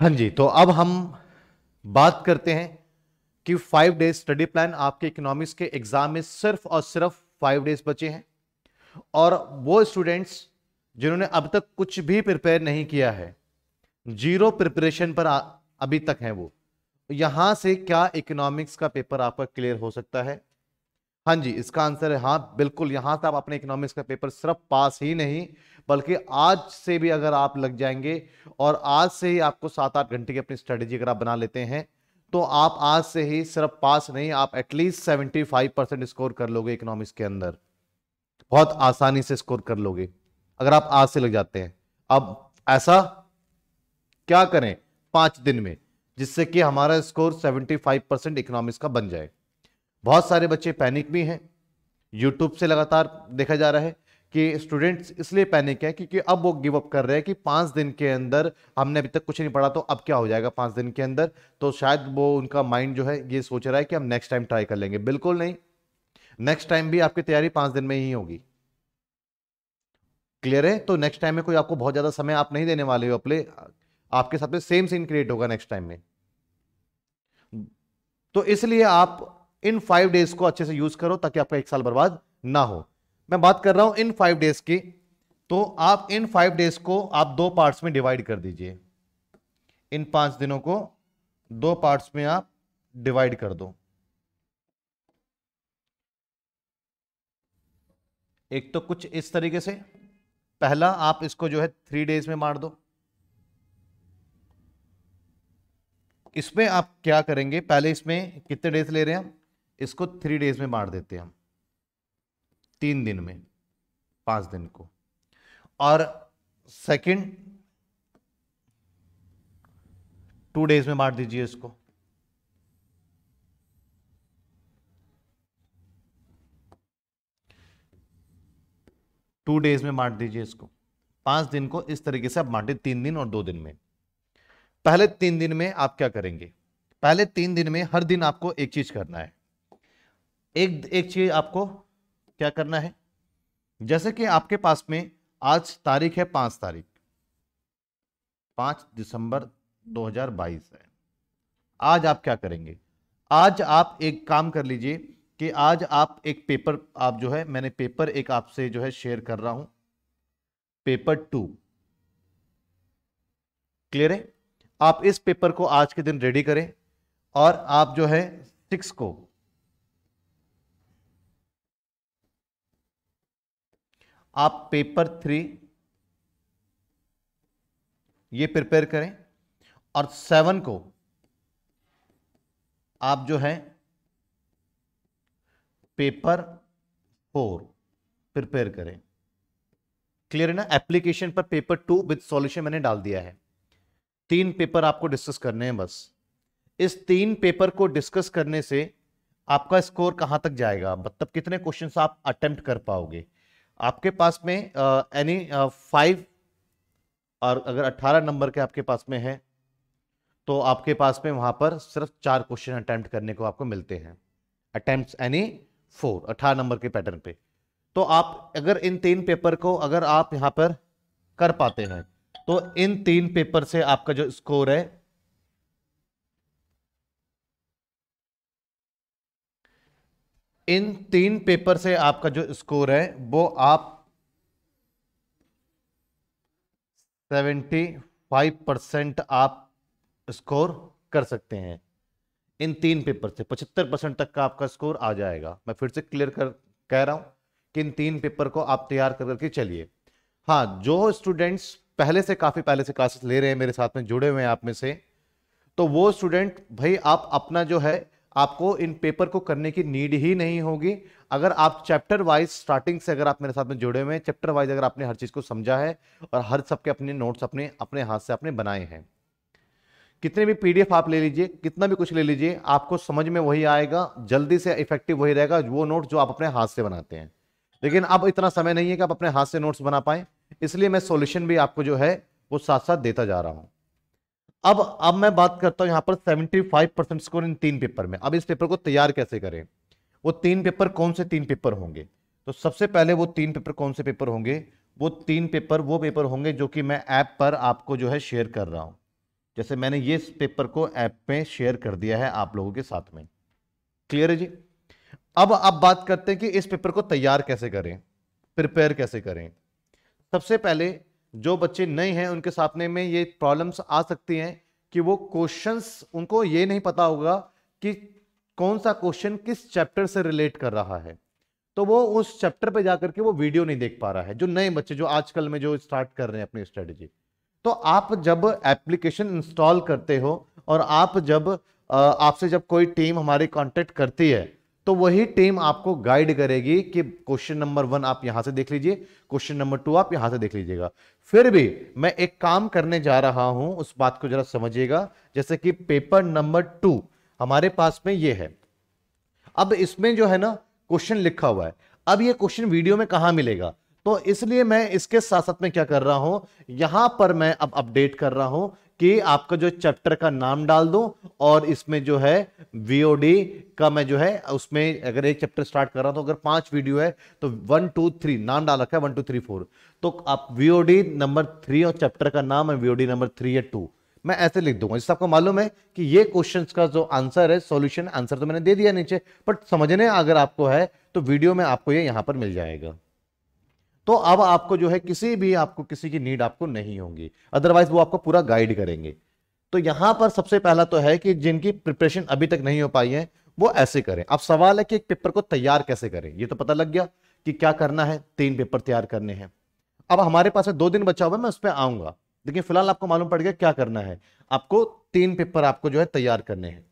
हाँ जी तो अब हम बात करते हैं कि फाइव डेज स्टडी प्लान आपके इकोनॉमिक्स के एग्जाम में सिर्फ और सिर्फ फाइव डेज बचे हैं और वो स्टूडेंट्स जिन्होंने अब तक कुछ भी प्रिपेयर नहीं किया है जीरो प्रिपरेशन पर आ, अभी तक हैं वो यहां से क्या इकोनॉमिक्स का पेपर आपका क्लियर हो सकता है हाँ जी इसका आंसर है हाँ बिल्कुल यहां से आप अपने इकोनॉमिक्स का पेपर सिर्फ पास ही नहीं बल्कि आज से भी अगर आप लग जाएंगे और आज से ही आपको सात आठ घंटे की अपनी स्ट्रेटेजी अगर आप बना लेते हैं तो आप आज से ही सिर्फ पास नहीं आप at least seventy five percent score कर लोगे इकोनॉमिक्स के अंदर बहुत आसानी से स्कोर कर लोगे अगर आप आज से लग जाते हैं अब ऐसा क्या करें पांच दिन में जिससे कि हमारा score seventy five percent economics का बन जाए बहुत सारे बच्चे पैनिक भी हैं यूट्यूब से लगातार देखा जा रहा है कि स्टूडेंट्स इसलिए पैनिक है क्योंकि अब वो गिव अप कर रहे हैं कि पाँच दिन के अंदर हमने अभी तक कुछ नहीं पढ़ा तो अब क्या हो जाएगा पाँच दिन के अंदर तो शायद वो उनका माइंड जो है ये सोच रहा है कि हम नेक्स्ट टाइम ट्राई कर लेंगे बिल्कुल नहीं नेक्स्ट टाइम भी आपकी तैयारी पाँच दिन में ही होगी क्लियर है तो नेक्स्ट टाइम में कोई आपको बहुत ज़्यादा समय आप नहीं देने वाले हो अपने आपके साथ में सेम सीन क्रिएट होगा नेक्स्ट टाइम में तो इसलिए आप इन फाइव डेज को अच्छे से यूज़ करो ताकि आपका एक साल बर्बाद ना हो मैं बात कर रहा हूं इन फाइव डेज की तो आप इन फाइव डेज को आप दो पार्ट्स में डिवाइड कर दीजिए इन पांच दिनों को दो पार्ट्स में आप डिवाइड कर दो एक तो कुछ इस तरीके से पहला आप इसको जो है थ्री डेज में मार दो इसमें आप क्या करेंगे पहले इसमें कितने डेज ले रहे हैं हम इसको थ्री डेज में मार देते हैं हम तीन दिन में पांच दिन को और सेकंड टू डेज में बांट दीजिए इसको टू डेज में बांट दीजिए इसको पांच दिन को इस तरीके से आप बांटे तीन दिन और दो दिन में पहले तीन दिन में आप क्या करेंगे पहले तीन दिन में हर दिन आपको एक चीज करना है एक एक चीज आपको क्या करना है जैसे कि आपके पास में आज तारीख है पांच तारीख पांच दिसंबर 2022 है आज आप क्या करेंगे आज आप एक काम कर लीजिए कि आज आप एक पेपर आप जो है मैंने पेपर एक आपसे जो है शेयर कर रहा हूं पेपर टू क्लियर है आप इस पेपर को आज के दिन रेडी करें और आप जो है सिक्स को आप पेपर थ्री ये प्रिपेयर करें और सेवन को आप जो है पेपर फोर प्रिपेयर करें क्लियर है ना एप्लीकेशन पर पेपर टू विद सॉल्यूशन मैंने डाल दिया है तीन पेपर आपको डिस्कस करने हैं बस इस तीन पेपर को डिस्कस करने से आपका स्कोर कहां तक जाएगा मतलब कितने क्वेश्चंस आप अटेम्प्ट कर पाओगे आपके पास में एनी फाइव और अगर अट्ठारह नंबर के आपके पास में है तो आपके पास में वहां पर सिर्फ चार क्वेश्चन अटैम्प्ट करने को आपको मिलते हैं अटैम्प्ट एनी फोर अठारह नंबर के पैटर्न पे तो आप अगर इन तीन पेपर को अगर आप यहां पर कर पाते हैं तो इन तीन पेपर से आपका जो स्कोर है इन तीन पेपर से आपका जो स्कोर है वो आप 75 परसेंट आप स्कोर कर सकते हैं इन तीन पेपर से 75 परसेंट तक का आपका स्कोर आ जाएगा मैं फिर से क्लियर कर कह रहा हूं कि इन तीन पेपर को आप तैयार कर करके चलिए हाँ जो स्टूडेंट्स पहले से काफ़ी पहले से क्लासेस ले रहे हैं मेरे साथ में जुड़े हुए हैं आप में से तो वो स्टूडेंट भाई आप अपना जो है आपको इन पेपर को करने की नीड ही नहीं होगी अगर आप चैप्टर वाइज स्टार्टिंग से अगर आप मेरे साथ में जुड़े हुए हैं चैप्टर वाइज अगर आपने हर चीज़ को समझा है और हर सबके अपने नोट्स अपने अपने हाथ से आपने बनाए हैं कितने भी पीडीएफ आप ले लीजिए कितना भी कुछ ले लीजिए आपको समझ में वही आएगा जल्दी से इफेक्टिव वही रहेगा वो नोट जो आप अपने हाथ से बनाते हैं लेकिन अब इतना समय नहीं है कि आप अपने हाथ से नोट्स बना पाए इसलिए मैं सोल्यूशन भी आपको जो है वो साथ साथ देता जा रहा हूँ अब अब मैं बात करता हूँ यहाँ पर 75 परसेंट स्कोर इन तीन पेपर में अब इस पेपर को तैयार कैसे करें वो तीन पेपर कौन से तीन पेपर होंगे तो सबसे पहले वो तीन पेपर कौन से पेपर होंगे वो तीन पेपर वो पेपर होंगे जो कि मैं ऐप पर आपको जो है शेयर कर रहा हूँ जैसे मैंने ये पेपर को ऐप में शेयर कर दिया है आप लोगों के साथ में क्लियर है जी अब आप बात करते हैं कि इस पेपर को तैयार कैसे करें प्रिपेयर कैसे करें सबसे पहले जो बच्चे नए हैं उनके सामने में ये प्रॉब्लम्स आ सकती हैं कि वो क्वेश्चंस उनको ये नहीं पता होगा कि कौन सा क्वेश्चन किस चैप्टर से रिलेट कर रहा है तो वो उस चैप्टर पे जाकर के वो वीडियो नहीं देख पा रहा है जो नए बच्चे जो आजकल में जो स्टार्ट कर रहे हैं अपनी स्ट्रेटजी तो आप जब एप्लीकेशन इंस्टॉल करते हो और आप जब आपसे जब कोई टीम हमारी कॉन्टेक्ट करती है तो वही टीम आपको गाइड करेगी कि क्वेश्चन नंबर वन आप यहां से देख लीजिए क्वेश्चन नंबर टू आप यहां से देख लीजिएगा फिर भी मैं एक काम करने जा रहा हूं उस बात को जरा समझिएगा जैसे कि पेपर नंबर टू हमारे पास में ये है अब इसमें जो है ना क्वेश्चन लिखा हुआ है अब ये क्वेश्चन वीडियो में कहा मिलेगा तो इसलिए मैं इसके साथ साथ में क्या कर रहा हूं यहां पर मैं अब अपडेट कर रहा हूं कि आपका जो चैप्टर का नाम डाल दो और इसमें जो है वीओडी का मैं जो है उसमें अगर एक चैप्टर स्टार्ट कर रहा हूं तो अगर पांच वीडियो है तो वन टू थ्री नाम डाल रखा है वन टू थ्री फोर तो आप वीओडी नंबर थ्री और चैप्टर का नाम है वीओडी नंबर थ्री या टू मैं ऐसे लिख दूंगा जिससे आपको मालूम है कि ये क्वेश्चन का जो आंसर है सोल्यूशन आंसर तो मैंने दे दिया नीचे बट समझने अगर आपको है तो वीडियो में आपको ये यहां पर मिल जाएगा तो अब आपको जो है किसी भी आपको किसी की नीड आपको नहीं होगी अदरवाइज वो आपको पूरा गाइड करेंगे तो यहां पर सबसे पहला तो है कि जिनकी प्रिपरेशन अभी तक नहीं हो पाई है वो ऐसे करें अब सवाल है कि एक पेपर को तैयार कैसे करें ये तो पता लग गया कि क्या करना है तीन पेपर तैयार करने हैं अब हमारे पास है दो दिन बचा हुआ है मैं उस पर आऊंगा लेकिन फिलहाल आपको मालूम पड़ गया क्या करना है आपको तीन पेपर आपको जो है तैयार करने हैं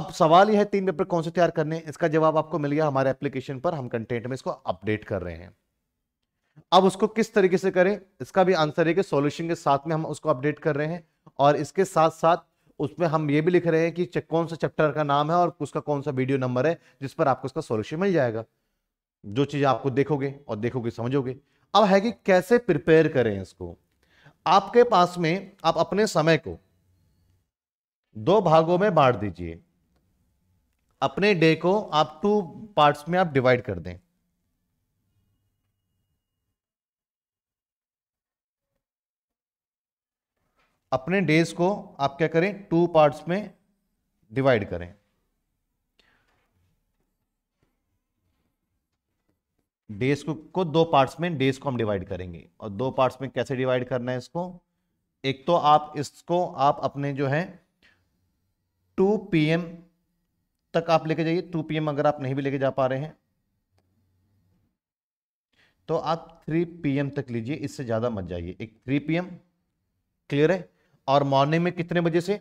अब सवाल यह है तीन पेपर कौन से तैयार करने हैं इसका जवाब आपको मिल गया हमारे एप्लीकेशन पर हम कंटेंट में इसको अपडेट कर रहे हैं अब उसको किस तरीके से करें इसका भी आंसर है कि सॉल्यूशन के साथ में हम उसको अपडेट कर रहे हैं और इसके साथ साथ उसमें हम ये भी लिख रहे हैं कि कौन सा चैप्टर का नाम है और उसका कौन सा वीडियो नंबर है जिस पर आपको उसका सॉल्यूशन मिल जाएगा जो चीज़ आपको देखोगे और देखोगे समझोगे अब है कि कैसे प्रिपेयर करें इसको आपके पास में आप अपने समय को दो भागों में बांट दीजिए अपने डे को आप टू पार्ट्स में आप डिवाइड कर दें अपने डेज को आप क्या करें टू पार्ट्स में डिवाइड करें डेज को, को दो पार्ट्स में डेज को हम डिवाइड करेंगे और दो पार्ट्स में कैसे डिवाइड करना है इसको एक तो आप इसको आप अपने जो है टू पीएम तक आप लेके जाइए टू पीएम अगर आप नहीं भी लेके जा पा रहे हैं तो आप थ्री पीएम तक लीजिए इससे ज़्यादा मत जाइए एक थ्री पीएम क्लियर है और मॉर्निंग में कितने बजे से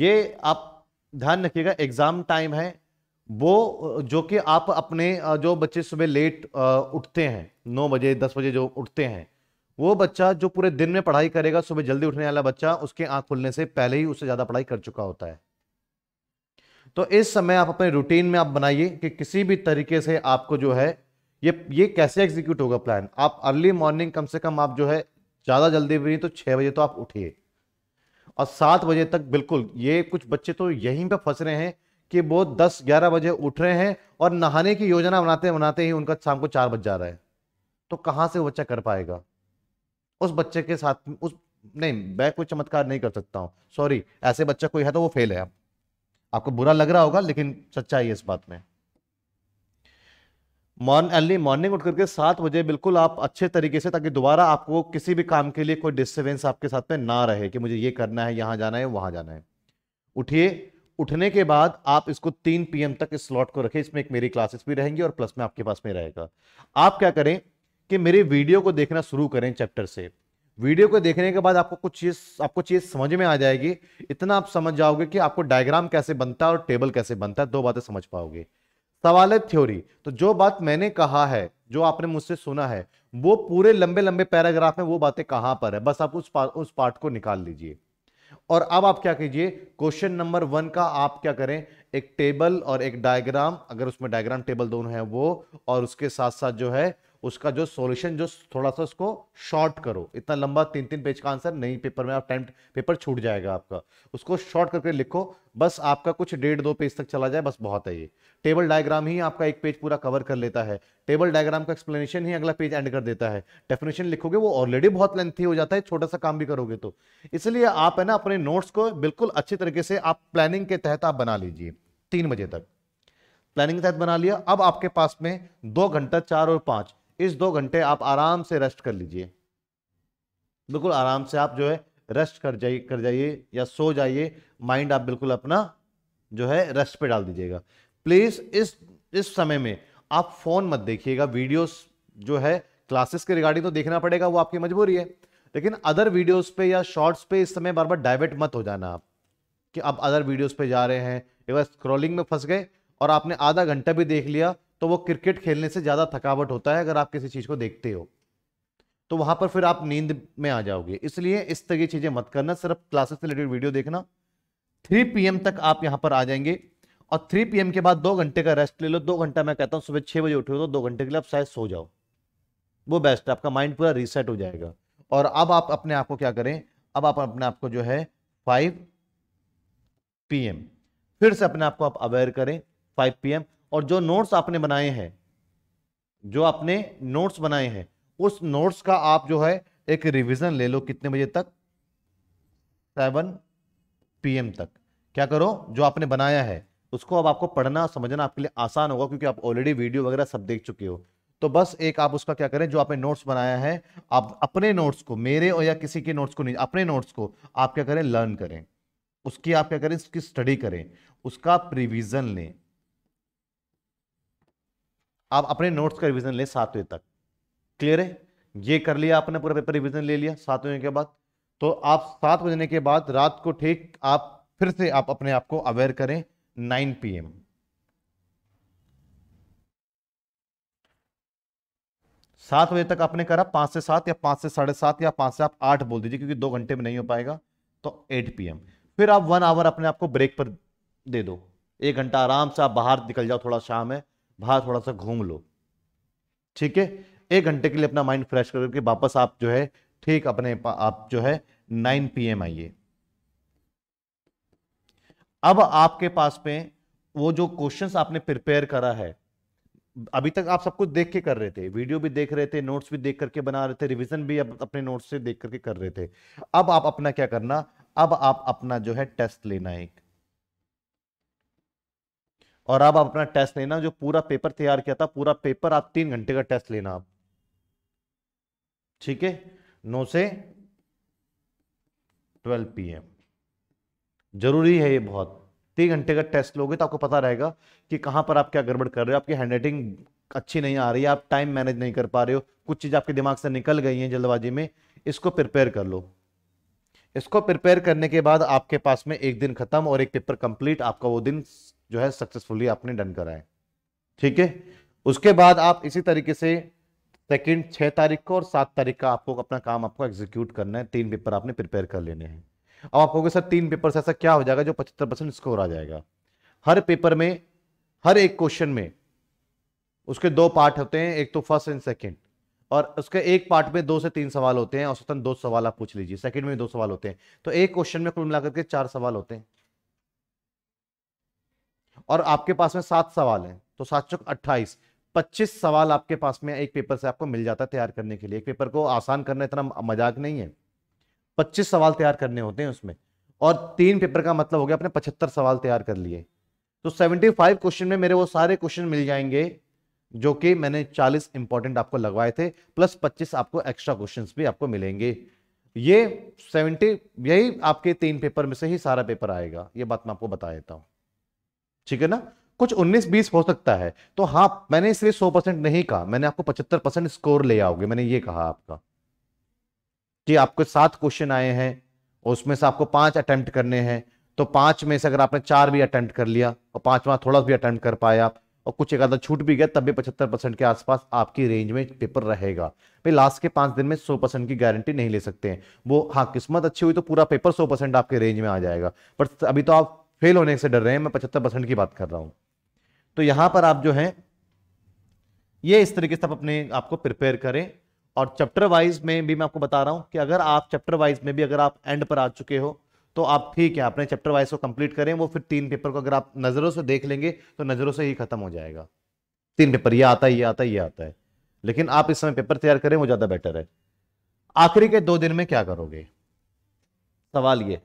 ये आप ध्यान रखिएगा एग्जाम टाइम है वो जो कि आप अपने जो बच्चे सुबह लेट उठते हैं नौ बजे दस बजे जो उठते हैं वो बच्चा जो पूरे दिन में पढ़ाई करेगा सुबह जल्दी उठने वाला बच्चा उसके आंख खुलने से पहले ही उससे ज़्यादा पढ़ाई कर चुका होता है तो इस समय आप अपने रूटीन में आप बनाइए कि किसी भी तरीके से आपको जो है ये ये कैसे एग्जीक्यूट होगा प्लान आप अर्ली मॉर्निंग कम से कम आप जो है ज़्यादा जल्दी भी नहीं तो छह बजे तो आप उठिए और सात बजे तक बिल्कुल ये कुछ बच्चे तो यहीं पे फंस रहे हैं कि वो दस ग्यारह बजे उठ रहे हैं और नहाने की योजना बनाते बनाते ही उनका शाम को चार बज जा रहा है तो कहाँ से वो बच्चा कर पाएगा उस बच्चे के साथ उस नहीं मैं कोई चमत्कार नहीं कर सकता हूँ सॉरी ऐसे बच्चा कोई है तो वो फेल है आपको बुरा लग रहा होगा लेकिन सच्चाई है इस बात में मॉर्न अर्ली मॉर्निंग उठ करके सात बजे बिल्कुल आप अच्छे तरीके से ताकि दोबारा आपको किसी भी काम के लिए कोई डिस्टर्बेंस आपके साथ में ना रहे कि मुझे ये करना है यहाँ जाना है वहाँ जाना है उठिए उठने के बाद आप इसको तीन एम तक इस स्लॉट को रखें इसमें एक मेरी क्लासेस भी रहेंगी और प्लस में आपके पास में रहेगा आप क्या करें कि मेरे वीडियो को देखना शुरू करें चैप्टर से वीडियो को देखने के बाद आपको कुछ चीज आपको चीज समझ में आ जाएगी इतना आप समझ जाओगे कि आपको डायग्राम कैसे बनता है और टेबल कैसे बनता है दो बातें समझ पाओगे सवाल है थ्योरी तो जो बात मैंने कहा है जो आपने मुझसे सुना है वो पूरे लंबे लंबे पैराग्राफ में वो बातें कहां पर है बस आप उस पार, उस पार्ट को निकाल लीजिए और अब आप क्या कीजिए क्वेश्चन नंबर वन का आप क्या करें एक टेबल और एक डायग्राम अगर उसमें डायग्राम टेबल दोनों है वो और उसके साथ साथ जो है उसका जो सॉल्यूशन जो थोड़ा सा उसको शॉर्ट करो इतना लंबा तीन तीन पेज का आंसर नहीं पेपर में आप टाइम पेपर छूट जाएगा आपका उसको शॉर्ट करके लिखो बस आपका कुछ डेढ़ दो पेज तक चला जाए बस बहुत है ये टेबल डायग्राम ही आपका एक पेज पूरा कवर कर लेता है टेबल डायग्राम का एक्सप्लेनेशन ही अगला पेज एंड कर देता है डेफिनेशन लिखोगे वो ऑलरेडी बहुत लेंथी हो जाता है छोटा सा काम भी करोगे तो इसलिए आप है ना अपने नोट्स को बिल्कुल अच्छी तरीके से आप प्लानिंग के तहत आप बना लीजिए तीन बजे तक प्लानिंग के तहत बना लिया अब आपके पास में दो घंटा चार और पांच इस दो घंटे आप आराम से रेस्ट कर लीजिए बिल्कुल आराम से आप जो है रेस्ट कर जाइए कर जाइए या सो जाइए माइंड आप बिल्कुल अपना जो है रेस्ट पे डाल दीजिएगा प्लीज़ इस इस समय में आप फ़ोन मत देखिएगा वीडियोस जो है क्लासेस के रिगार्डिंग तो देखना पड़ेगा वो आपकी मजबूरी है लेकिन अदर वीडियोस पे या शॉर्ट्स पे इस समय बार बार डाइवर्ट मत हो जाना आप कि आप अदर वीडियोस पे जा रहे हैं एक बार स्क्रॉलिंग में फंस गए और आपने आधा घंटा भी देख लिया तो वो क्रिकेट खेलने से ज़्यादा थकावट होता है अगर आप किसी चीज़ को देखते हो तो वहाँ पर फिर आप नींद में आ जाओगे इसलिए इस तरह की चीज़ें मत करना सिर्फ क्लासेस से रिलेटेड वीडियो देखना थ्री पी तक आप यहाँ पर आ जाएंगे और थ्री पी के बाद दो घंटे का रेस्ट ले लो दो घंटा मैं कहता हूँ सुबह छः बजे उठे हो तो दो घंटे के लिए आप शायद सो जाओ वो बेस्ट आपका माइंड पूरा रीसेट हो जाएगा और अब आप अपने आप को क्या करें अब आप अपने आप को जो है फाइव पीएम फिर से अपने आप को आप अवेयर करें फाइव पीएम और जो नोट्स आपने बनाए हैं जो आपने नोट्स बनाए हैं उस नोट्स का आप जो है एक रिवीजन ले लो कितने बजे तक सेवन पीएम तक क्या करो जो आपने बनाया है उसको अब आपको पढ़ना समझना आपके लिए आसान होगा क्योंकि आप ऑलरेडी वीडियो वगैरह सब देख चुके हो तो बस एक आप उसका क्या करें जो आपने नोट्स बनाया है आप अपने नोट्स को मेरे और या किसी के नोट्स को नहीं अपने नोट्स को आप क्या करें लर्न करें उसकी आप क्या करें उसकी स्टडी करें उसका प्रिविजन लें आप अपने नोट्स का रिविजन ले सात बजे तक क्लियर है ये कर लिया आपने पूरा पेपर रिविजन ले लिया सात बजे के बाद तो आप सात बजने के बाद रात को ठीक आप फिर से आप अपने आप को अवेयर करें नाइन पीएम सात बजे तक आपने करा पांच से सात या पांच से साढ़े सात या पांच से आप आठ बोल दीजिए क्योंकि दो घंटे में नहीं हो पाएगा तो एट पीएम फिर आप वन आवर अपने आप को ब्रेक पर दे दो एक घंटा आराम से आप बाहर निकल जाओ थोड़ा शाम है बाहर थोड़ा सा घूम लो ठीक है एक घंटे के लिए अपना माइंड फ्रेश करके वापस आप जो है ठीक अपने आप जो है नाइन पी आइए अब आपके पास में वो जो क्वेश्चंस आपने प्रिपेयर करा है अभी तक आप सब कुछ देख के कर रहे थे वीडियो भी देख रहे थे नोट्स भी देख करके बना रहे थे रिवीजन भी अब अपने नोट्स से देख करके कर रहे थे अब आप अपना क्या करना अब आप अपना जो है टेस्ट लेना एक और अब आप अपना टेस्ट लेना जो पूरा पेपर तैयार किया था पूरा पेपर आप तीन घंटे का टेस्ट लेना आप ठीक है नौ से ट्वेल्व पीएम जरूरी है ये बहुत तीन घंटे का टेस्ट लोगे तो आपको पता रहेगा कि कहां पर आप क्या गड़बड़ कर रहे हो आपकी हैंडराइटिंग अच्छी नहीं आ रही है आप टाइम मैनेज नहीं कर पा रहे हो कुछ चीज़ आपके दिमाग से निकल गई है जल्दबाजी में इसको प्रिपेयर कर लो इसको प्रिपेयर करने के बाद आपके पास में एक दिन खत्म और एक पेपर कंप्लीट आपका वो दिन जो है सक्सेसफुली आपने डन करा है ठीक है उसके बाद आप इसी तरीके से सेकेंड छः तारीख को और सात तारीख का आपको अपना काम आपको एग्जीक्यूट करना है तीन पेपर आपने प्रिपेयर कर लेने हैं अब आप कहोगे सर तीन पेपर से ऐसा क्या हो जाएगा जो पचहत्तर परसेंट स्कोर आ जाएगा हर पेपर में हर एक क्वेश्चन में उसके दो पार्ट होते हैं एक तो फर्स्ट एंड सेकेंड और उसके एक पार्ट में दो से तीन सवाल होते हैं औसतन दो सवाल आप पूछ लीजिए सेकेंड में दो सवाल होते हैं तो एक क्वेश्चन में कुल मिलाकर के चार सवाल होते हैं और आपके पास में सात सवाल हैं तो सात चौक अट्ठाईस पच्चीस सवाल आपके पास में एक पेपर से आपको मिल जाता है तैयार करने के लिए एक पेपर को आसान करना इतना मजाक नहीं है पच्चीस सवाल तैयार करने होते हैं उसमें और तीन पेपर का मतलब हो गया अपने पचहत्तर सवाल तैयार कर लिए तो सेवेंटी फाइव क्वेश्चन में मेरे वो सारे क्वेश्चन मिल जाएंगे जो कि मैंने चालीस इंपॉर्टेंट आपको लगवाए थे प्लस पच्चीस आपको एक्स्ट्रा क्वेश्चन भी आपको मिलेंगे ये सेवेंटी यही आपके तीन पेपर में से ही सारा पेपर आएगा ये बात मैं आपको बता देता हूँ ठीक है ना कुछ 19-20 हो सकता है तो हाँ मैंने इसलिए 100 परसेंट नहीं कहा मैंने आपको 75 परसेंट स्कोर ले आओगे मैंने ये कहा आपका कि आपको सात क्वेश्चन आए हैं उसमें से आपको पांच अटेम्प्ट करने हैं तो पांच में से अगर आपने चार भी अटेम्प्ट कर लिया और पांचवा थोड़ा भी अटेम्प्ट कर पाए आप और कुछ एक आधा छूट भी गया तब भी पचहत्तर परसेंट के आसपास आपकी रेंज में पेपर रहेगा भाई लास्ट के पांच दिन में सौ परसेंट की गारंटी नहीं ले सकते हैं वो हाँ किस्मत अच्छी हुई तो पूरा पेपर सौ परसेंट आपके रेंज में आ जाएगा बट अभी तो आप फेल होने से डर रहे हैं मैं पचहत्तर परसेंट की बात कर रहा हूं तो यहां पर आप जो है ये इस तरीके से आप अपने आपको प्रिपेयर करें और चैप्टर वाइज में भी मैं आपको बता रहा हूं कि अगर आप चैप्टर वाइज में भी अगर आप एंड पर आ चुके हो तो आप ठीक है अपने चैप्टर वाइज को कंप्लीट करें वो फिर तीन पेपर को अगर आप नज़रों से देख लेंगे तो नज़रों से ही खत्म हो जाएगा तीन पेपर ये आता है ये आता है ये आता है लेकिन आप इस समय पेपर तैयार करें वो ज़्यादा बेटर है आखिरी के दो दिन में क्या करोगे सवाल ये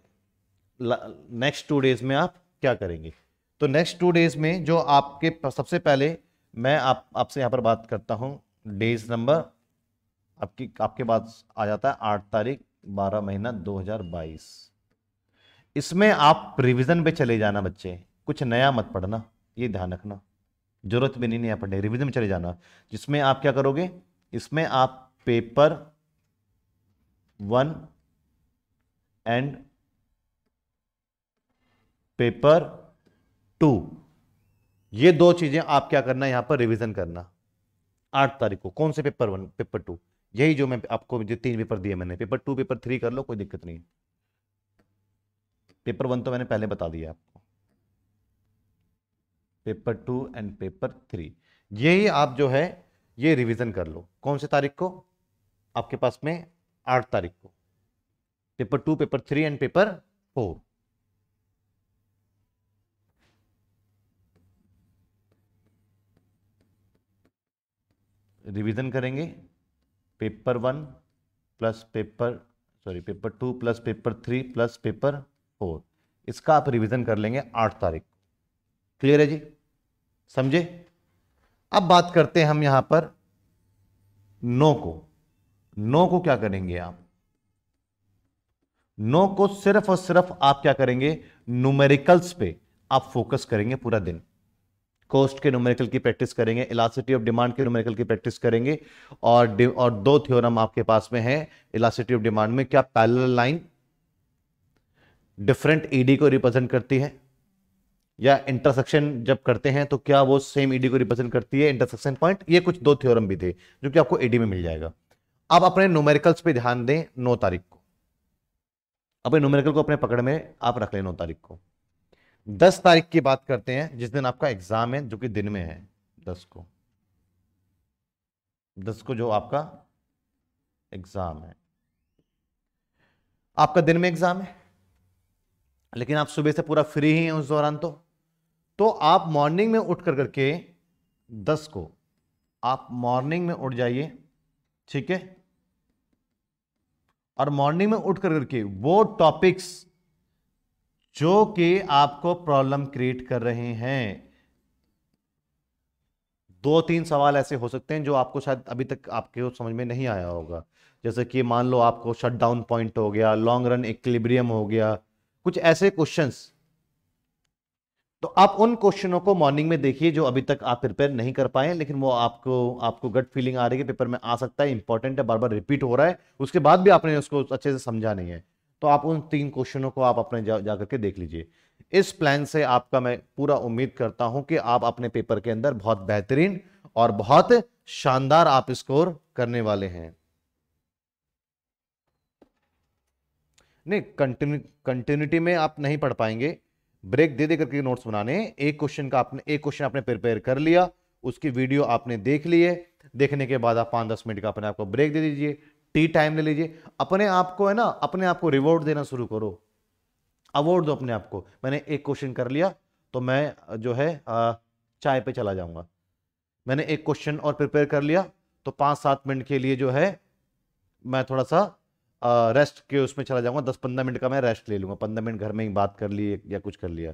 नेक्स्ट टू डेज में आप क्या करेंगे तो नेक्स्ट टू डेज में जो आपके सबसे पहले मैं आप आपसे यहाँ पर बात करता हूँ डेज नंबर आपकी आपके बाद आ जाता है आठ तारीख बारह महीना 2022 इसमें आप रिवीजन पे चले जाना बच्चे कुछ नया मत पढ़ना ये ध्यान रखना जरूरत भी नहीं नया पढ़ने रिवीजन में चले जाना जिसमें आप क्या करोगे इसमें आप paper one and paper two ये दो चीजें आप क्या करना यहां पर रिवीजन करना आठ तारीख को कौन से पेपर वन पेपर टू यही जो मैं आपको जो तीन पेपर दिए मैंने पेपर टू पेपर थ्री कर लो कोई दिक्कत नहीं पेपर वन तो मैंने पहले बता दिया आपको paper two and paper three यही आप जो है ये रिवीजन कर लो कौन से तारीख को आपके पास में आठ तारीख को paper two paper three and paper four revision करेंगे paper one plus paper sorry paper two plus paper three plus paper four इसका आप रिवीजन कर लेंगे आठ तारीख क्लियर है जी समझे अब बात करते हैं हम यहां पर नो को नो को क्या करेंगे आप नो को सिर्फ और सिर्फ आप क्या करेंगे न्यूमेरिकल्स पे आप फोकस करेंगे पूरा दिन कॉस्ट के न्यूमेरिकल की प्रैक्टिस करेंगे इलासिटी ऑफ डिमांड के न्यूमेरिकल की प्रैक्टिस करेंगे और और दो थ्योरम आपके पास में है इलासिटी ऑफ डिमांड में क्या पैरल लाइन डिफरेंट ईडी को रिप्रेजेंट करती है या इंटरसेक्शन जब करते हैं तो क्या वो सेम ईडी e को रिप्रेजेंट करती है इंटरसेक्शन पॉइंट ये कुछ दो थ्योरम भी थे जो कि आपको ईडी e में मिल जाएगा आप अपने न्यूमेरिकल्स पे ध्यान दें नौ तारीख को अपने न्यूमेरिकल को अपने पकड़ में आप रख लें नौ तारीख को दस तारीख की बात करते हैं जिस दिन आपका एग्जाम है जो कि दिन में है दस को दस को जो आपका एग्जाम है आपका दिन में एग्जाम है लेकिन आप सुबह से पूरा फ्री ही हैं उस दौरान तो तो आप मॉर्निंग में उठ कर करके दस को आप मॉर्निंग में उठ जाइए ठीक है और मॉर्निंग में उठ कर करके वो टॉपिक्स जो कि आपको प्रॉब्लम क्रिएट कर रहे हैं दो तीन सवाल ऐसे हो सकते हैं जो आपको शायद अभी तक आपके समझ में नहीं आया होगा जैसे कि मान लो आपको शट डाउन पॉइंट हो गया लॉन्ग रन इक्लिब्रियम हो गया कुछ ऐसे क्वेश्चंस तो आप उन क्वेश्चनों को मॉर्निंग में देखिए जो अभी तक आप प्रिपेयर नहीं कर पाए लेकिन वो आपको आपको गट फीलिंग आ रही है पेपर में आ सकता है इंपॉर्टेंट है बार बार रिपीट हो रहा है उसके बाद भी आपने उसको अच्छे से समझा नहीं है तो आप उन तीन क्वेश्चनों को आप अपने जा, जा करके देख लीजिए इस प्लान से आपका मैं पूरा उम्मीद करता हूं कि आप अपने पेपर के अंदर बहुत बेहतरीन और बहुत शानदार आप स्कोर करने वाले हैं नहीं कंटिन्यू कंटिन्यूटी में आप नहीं पढ़ पाएंगे ब्रेक दे दे करके नोट्स बनाने एक क्वेश्चन का आपने एक क्वेश्चन आपने प्रिपेयर कर लिया उसकी वीडियो आपने देख ली है देखने के बाद आप पांच दस मिनट का अपने आपको ब्रेक दे दीजिए टी टाइम ले लीजिए अपने आप को है ना अपने आप को रिवॉर्ड देना शुरू करो अवॉर्ड दो अपने आप को मैंने एक क्वेश्चन कर लिया तो मैं जो है चाय पे चला जाऊंगा मैंने एक क्वेश्चन और प्रिपेयर कर लिया तो पाँच सात मिनट के लिए जो है मैं थोड़ा सा आ, रेस्ट के उसमें चला जाऊंगा दस पंद्रह मिनट का मैं रेस्ट ले लूँगा पंद्रह मिनट घर में ही बात कर ली या कुछ कर लिया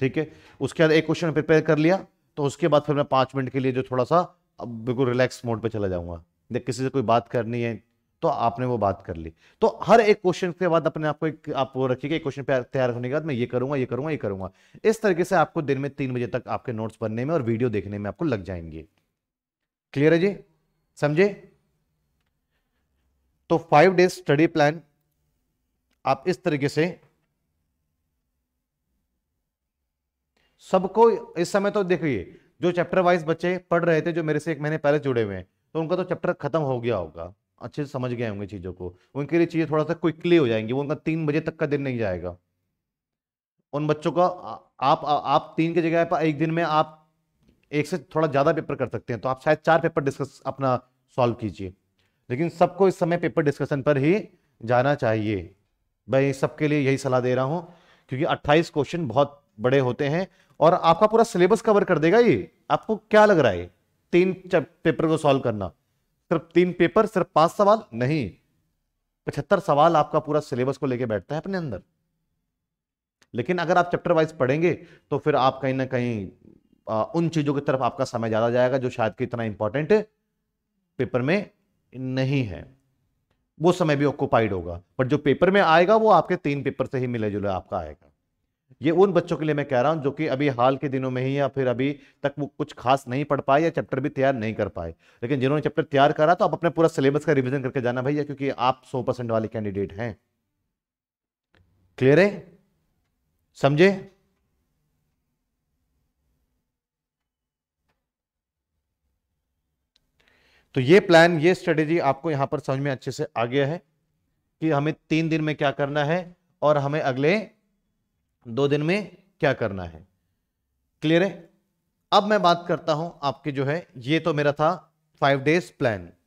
ठीक है उसके बाद एक क्वेश्चन प्रिपेयर कर लिया तो उसके बाद फिर मैं पाँच मिनट के लिए जो थोड़ा सा बिल्कुल रिलैक्स मोड पर चला जाऊँगा देख किसी से कोई बात करनी है तो आपने वो बात कर ली तो हर एक क्वेश्चन के बाद अपने आपको एक आप वो रखिएगा क्वेश्चन तैयार होने के बाद मैं ये करूंगा ये करूंगा ये करूंगा इस तरीके से आपको दिन में तीन बजे तक आपके नोट्स बनने में और वीडियो देखने में आपको लग जाएंगे क्लियर है जी समझे तो फाइव डेज स्टडी प्लान आप इस तरीके से सबको इस समय तो देखिए जो चैप्टर वाइज बच्चे पढ़ रहे थे जो मेरे से एक महीने पहले जुड़े हुए हैं तो उनका तो चैप्टर खत्म हो गया होगा अच्छे से समझ गए होंगे चीज़ों को उनके लिए चीज़ें थोड़ा सा क्विकली हो जाएंगी वो उनका तीन बजे तक का दिन नहीं जाएगा उन बच्चों का आप आ, आप तीन की जगह पर एक दिन में आप एक से थोड़ा ज़्यादा पेपर कर सकते हैं तो आप शायद चार पेपर डिस्कस अपना सॉल्व कीजिए लेकिन सबको इस समय पेपर डिस्कशन पर ही जाना चाहिए मैं सबके लिए यही सलाह दे रहा हूँ क्योंकि 28 क्वेश्चन बहुत बड़े होते हैं और आपका पूरा सिलेबस कवर कर देगा ये आपको क्या लग रहा है तीन पेपर को सॉल्व करना सिर्फ तीन पेपर सिर्फ पांच सवाल नहीं पचहत्तर सवाल आपका पूरा सिलेबस को लेके बैठता है अपने अंदर लेकिन अगर आप चैप्टर वाइज पढ़ेंगे तो फिर आप कहीं ना कहीं आ, उन चीजों की तरफ आपका समय ज्यादा जाएगा जो शायद कि इतना इंपॉर्टेंट पेपर में नहीं है वो समय भी ऑक्यूपाइड होगा बट जो पेपर में आएगा वो आपके तीन पेपर से ही मिले जुले आपका आएगा ये उन बच्चों के लिए मैं कह रहा हूं जो कि अभी हाल के दिनों में ही या फिर अभी तक वो कुछ खास नहीं पढ़ पाए या चैप्टर भी तैयार नहीं कर पाए लेकिन जिन्होंने चैप्टर तैयार करा तो आप अपने पूरा सिलेबस का रिवीजन करके जाना भैया क्योंकि आप सौ परसेंट वाले कैंडिडेट हैं क्लियर है समझे तो ये प्लान ये स्ट्रेटेजी आपको यहां पर समझ में अच्छे से आ गया है कि हमें तीन दिन में क्या करना है और हमें अगले दो दिन में क्या करना है क्लियर है अब मैं बात करता हूं आपके जो है ये तो मेरा था फाइव डेज प्लान